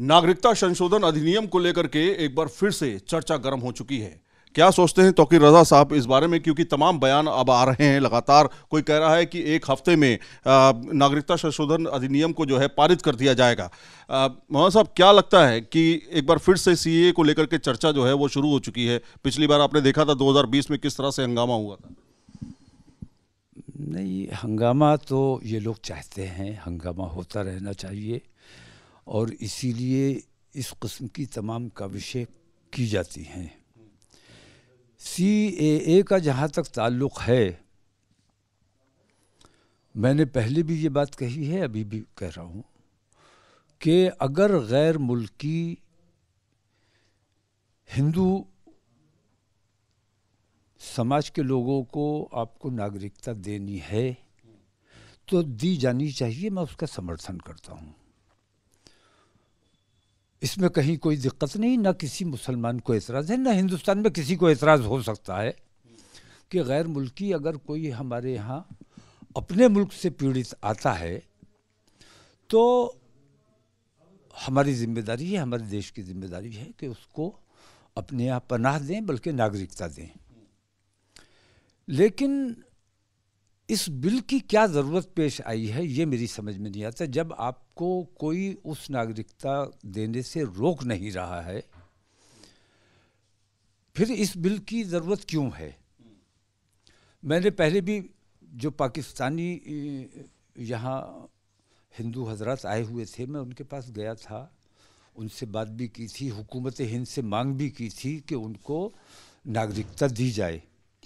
नागरिकता संशोधन अधिनियम को लेकर के एक बार फिर से चर्चा गर्म हो चुकी है क्या सोचते हैं तोकीर रजा साहब इस बारे में क्योंकि तमाम बयान अब आ रहे हैं लगातार कोई कह रहा है कि एक हफ्ते में नागरिकता संशोधन अधिनियम को जो है पारित कर दिया जाएगा मोहन साहब क्या लगता है कि एक बार फिर से सीए को लेकर के चर्चा जो है वो शुरू हो चुकी है पिछली बार आपने देखा था दो में किस तरह से हंगामा हुआ था नहीं हंगामा तो ये लोग चाहते हैं हंगामा होता रहना चाहिए और इसीलिए इस कस्म की तमाम काविशें की जाती हैं सी ए ए का जहाँ तक ताल्लुक़ है मैंने पहले भी ये बात कही है अभी भी कह रहा हूँ कि अगर गैर मुल्की हिंदू समाज के लोगों को आपको नागरिकता देनी है तो दी जानी चाहिए मैं उसका समर्थन करता हूँ इसमें कहीं कोई दिक्कत नहीं ना किसी मुसलमान को एतराज़ है ना हिंदुस्तान में किसी को एतराज़ हो सकता है कि गैर मुल्की अगर कोई हमारे यहाँ अपने मुल्क से पीड़ित आता है तो हमारी जिम्मेदारी है हमारे देश की जिम्मेदारी है कि उसको अपने यहाँ पनाह दें बल्कि नागरिकता दें लेकिन इस बिल की क्या ज़रूरत पेश आई है ये मेरी समझ में नहीं आता जब आपको कोई उस नागरिकता देने से रोक नहीं रहा है फिर इस बिल की ज़रूरत क्यों है मैंने पहले भी जो पाकिस्तानी यहाँ हिंदू हजरत आए हुए थे मैं उनके पास गया था उनसे बात भी की थी हुकूमत हिंद से मांग भी की थी कि उनको नागरिकता दी जाए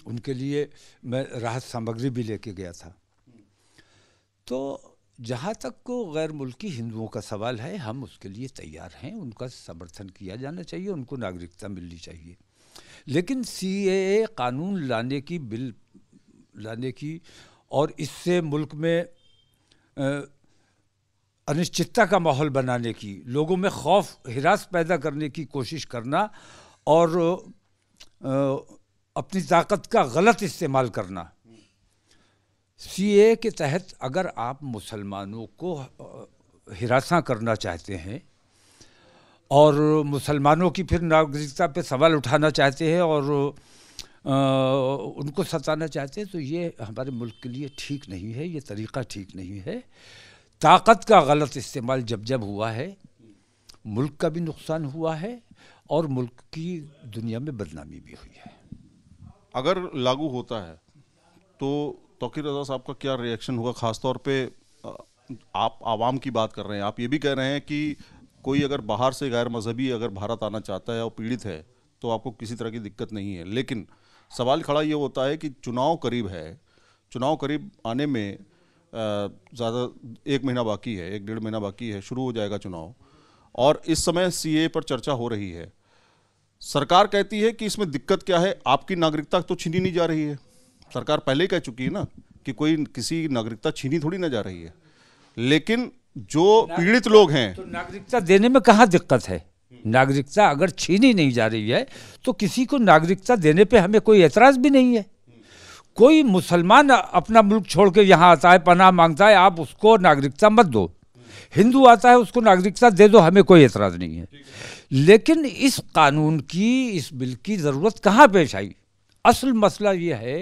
उनके लिए मैं राहत सामग्री भी लेके गया था तो जहाँ तक को गैर मुल्की हिंदुओं का सवाल है हम उसके लिए तैयार हैं उनका समर्थन किया जाना चाहिए उनको नागरिकता मिलनी चाहिए लेकिन सी ए कानून लाने की बिल लाने की और इससे मुल्क में अनिश्चितता का माहौल बनाने की लोगों में खौफ हिरास पैदा करने की कोशिश करना और आ, अपनी ताकत का गलत इस्तेमाल करना सीए के तहत अगर आप मुसलमानों को हिरासा करना चाहते हैं और मुसलमानों की फिर नागरिकता पे सवाल उठाना चाहते हैं और आ, उनको सताना चाहते हैं तो ये हमारे मुल्क के लिए ठीक नहीं है ये तरीक़ा ठीक नहीं है ताकत का गलत इस्तेमाल जब जब हुआ है मुल्क का भी नुकसान हुआ है और मुल्क की दुनिया में बदनामी भी हुई है अगर लागू होता है तो तोकीर रजा साहब का क्या रिएक्शन होगा ख़ासतौर पे आप आवाम की बात कर रहे हैं आप ये भी कह रहे हैं कि कोई अगर बाहर से गैर मजहबी अगर भारत आना चाहता है और पीड़ित है तो आपको किसी तरह की दिक्कत नहीं है लेकिन सवाल खड़ा ये होता है कि चुनाव करीब है चुनाव करीब आने में ज़्यादा एक महीना बाकी है एक डेढ़ महीना बाकी है शुरू हो जाएगा चुनाव और इस समय सीए पर चर्चा हो रही है सरकार कहती है कि इसमें दिक्कत क्या है आपकी नागरिकता तो छीनी नहीं जा रही है सरकार पहले ही कह चुकी है ना कि कोई किसी नागरिकता छीनी थोड़ी ना जा रही है लेकिन जो पीड़ित लोग हैं तो नागरिकता देने में कहाँ दिक्कत है नागरिकता अगर छीनी नहीं जा रही है तो किसी को नागरिकता देने पे हमें कोई एतराज़ भी नहीं है कोई मुसलमान अपना मुल्क छोड़ के यहाँ आता है पनाह मांगता है आप उसको नागरिकता मत दो हिंदू आता है उसको नागरिकता दे दो हमें कोई एतराज़ नहीं है लेकिन इस कानून की इस बिल की ज़रूरत कहाँ पेश आई असल मसला यह है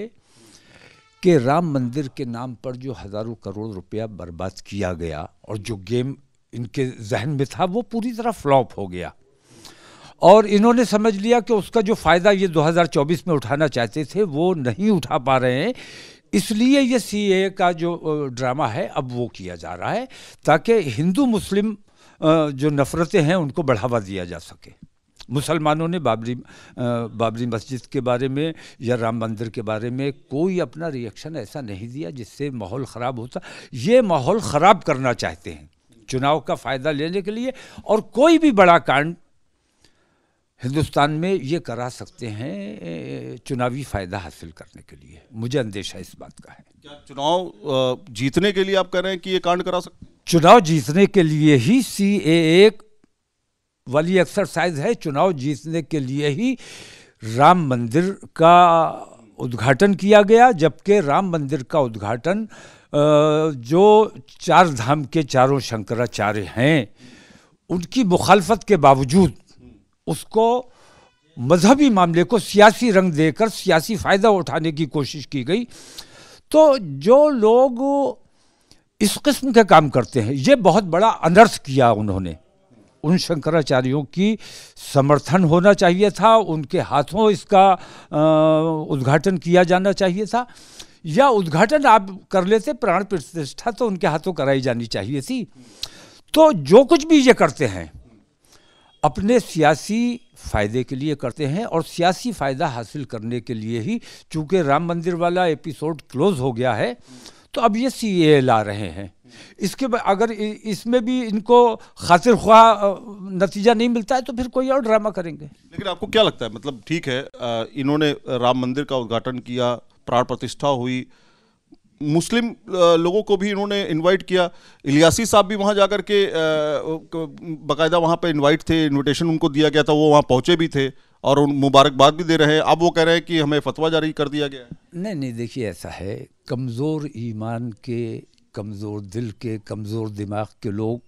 कि राम मंदिर के नाम पर जो हज़ारों करोड़ रुपया बर्बाद किया गया और जो गेम इनके जहन में था वो पूरी तरह फ्लॉप हो गया और इन्होंने समझ लिया कि उसका जो फ़ायदा ये 2024 में उठाना चाहते थे वो नहीं उठा पा रहे हैं इसलिए ये सीए का जो ड्रामा है अब वो किया जा रहा है ताकि हिंदू मुस्लिम जो नफ़रतें हैं उनको बढ़ावा दिया जा सके मुसलमानों ने बाबरी बाबरी मस्जिद के बारे में या राम मंदिर के बारे में कोई अपना रिएक्शन ऐसा नहीं दिया जिससे माहौल ख़राब होता ये माहौल ख़राब करना चाहते हैं चुनाव का फ़ायदा लेने के लिए और कोई भी बड़ा कांड हिंदुस्तान में ये करा सकते हैं चुनावी फ़ायदा हासिल करने के लिए मुझे अंदेशा इस बात का है क्या चुनाव जीतने के लिए आप कह रहे हैं कि ये कांड करा सकते चुनाव जीतने के लिए ही सी ए एक वाली एक्सरसाइज है चुनाव जीतने के लिए ही राम मंदिर का उद्घाटन किया गया जबकि राम मंदिर का उद्घाटन जो चार धाम के चारों शंकराचार्य हैं उनकी मुखालफत के बावजूद उसको मजहबी मामले को सियासी रंग देकर सियासी फ़ायदा उठाने की कोशिश की गई तो जो लोग इस किस्म के काम करते हैं ये बहुत बड़ा अनर्थ किया उन्होंने उन शंकराचार्यों की समर्थन होना चाहिए था उनके हाथों इसका उद्घाटन किया जाना चाहिए था या उद्घाटन आप कर लेते प्राण प्रतिष्ठा तो उनके हाथों कराई जानी चाहिए थी तो जो कुछ भी ये करते हैं अपने सियासी फ़ायदे के लिए करते हैं और सियासी फ़ायदा हासिल करने के लिए ही चूँकि राम मंदिर वाला एपिसोड क्लोज हो गया है तो अब ये सी ए ला रहे हैं इसके बाद अगर इसमें भी इनको खातिर ख्वा नतीजा नहीं मिलता है तो फिर कोई और ड्रामा करेंगे लेकिन आपको क्या लगता है मतलब ठीक है इन्होंने राम मंदिर का उद्घाटन किया प्राण प्रतिष्ठा हुई मुस्लिम लोगों को भी इन्होंने इनवाइट किया इलियासी साहब भी वहाँ जाकर के बाकायदा वहाँ पर इनवाइट थे इनविटेशन उनको दिया गया था वो वहाँ पहुँचे भी थे और उन मुबारकबाद भी दे रहे हैं अब वो कह रहे हैं कि हमें फतवा जारी कर दिया गया है नहीं नहीं देखिए ऐसा है कमज़ोर ईमान के कमज़ोर दिल के कमज़ोर दिमाग के लोग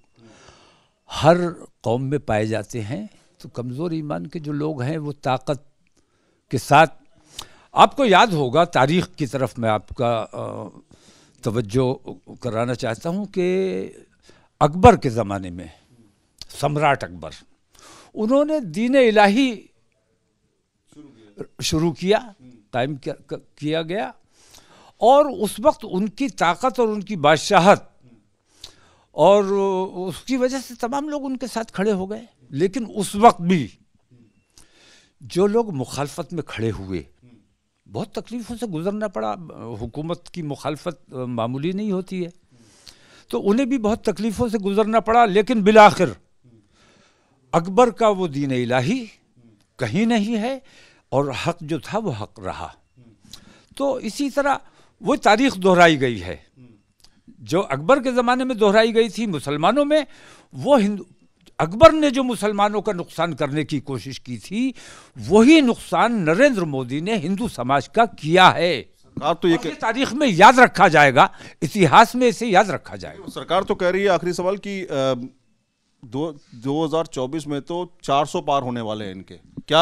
हर कौम में पाए जाते हैं तो कमज़ोर ईमान के जो लोग हैं वो ताकत के साथ आपको याद होगा तारीख की तरफ मैं आपका तवज्जो कराना चाहता हूँ कि अकबर के ज़माने में सम्राट अकबर उन्होंने दीन इलाही शुरू किया कायम किया गया और उस वक्त उनकी ताकत और उनकी बादशाहत और उसकी वजह से तमाम लोग उनके साथ खड़े हो गए लेकिन उस वक्त भी जो लोग मुखालफत में खड़े हुए बहुत तकलीफ़ों से गुजरना पड़ा हुकूमत की मुखालफत मामूली नहीं होती है तो उन्हें भी बहुत तकलीफ़ों से गुजरना पड़ा लेकिन बिलाखिर अकबर का वो दीन इलाही कहीं नहीं है और हक जो था वो हक रहा तो इसी तरह वो तारीख दोहराई गई है जो अकबर के ज़माने में दोहराई गई थी मुसलमानों में वो हिंदू अकबर ने जो मुसलमानों का नुकसान करने की कोशिश की थी वही नुकसान नरेंद्र मोदी ने हिंदू समाज का किया है सरकार तो ये, ये तारीख में याद रखा जाएगा इतिहास में इसे याद रखा जाएगा सरकार तो कह रही है आखिरी सवाल कि दो 2024 में तो 400 पार होने वाले हैं इनके क्या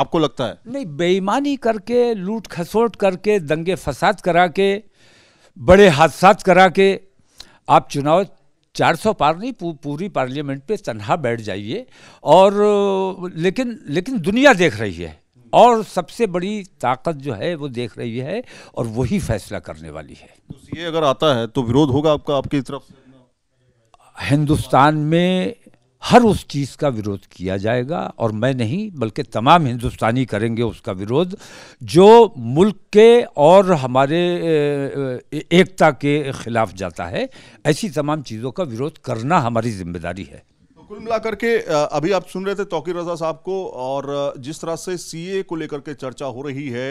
आपको लगता है नहीं बेईमानी करके लूट खसोट करके दंगे फसाद करा के बड़े हादसा करा के आप चुनाव 400 पार नहीं पू, पूरी पार्लियामेंट पे तनहा बैठ जाइए और लेकिन लेकिन दुनिया देख रही है और सबसे बड़ी ताकत जो है वो देख रही है और वही फैसला करने वाली है तो ये अगर आता है तो विरोध होगा आपका आपकी तरफ से हिंदुस्तान में हर उस चीज़ का विरोध किया जाएगा और मैं नहीं बल्कि तमाम हिंदुस्तानी करेंगे उसका विरोध जो मुल्क के और हमारे एकता के खिलाफ जाता है ऐसी तमाम चीज़ों का विरोध करना हमारी जिम्मेदारी है कुल मिलाकर के अभी आप सुन रहे थे तोकीर रजा साहब को और जिस तरह से सीए को लेकर के चर्चा हो रही है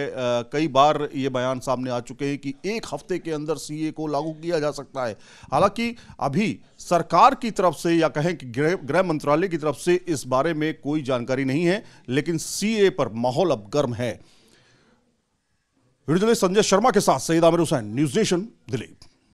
कई बार ये बयान सामने आ चुके हैं कि एक हफ्ते के अंदर सीए को लागू किया जा सकता है हालांकि अभी सरकार की तरफ से या कहें कि गृह गृह मंत्रालय की तरफ से इस बारे में कोई जानकारी नहीं है लेकिन सीए पर माहौल अब गर्म है संजय शर्मा के साथ सईद आमिर हुसैन न्यूज नेशन दिलीप